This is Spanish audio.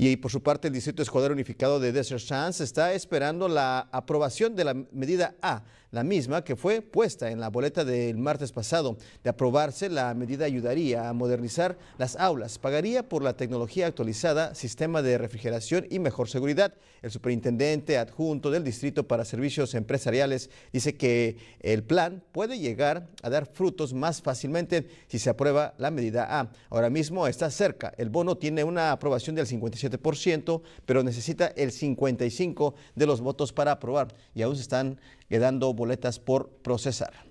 Y por su parte, el Distrito Escolar Unificado de Desert Sands está esperando la aprobación de la medida A, la misma que fue puesta en la boleta del martes pasado. De aprobarse, la medida ayudaría a modernizar las aulas, pagaría por la tecnología actualizada, sistema de refrigeración y mejor seguridad. El superintendente adjunto del Distrito para Servicios Empresariales dice que el plan puede llegar a dar frutos más fácilmente si se aprueba la medida A. Ahora mismo está cerca, el bono tiene una aprobación del 57 pero necesita el 55% de los votos para aprobar y aún se están quedando boletas por procesar.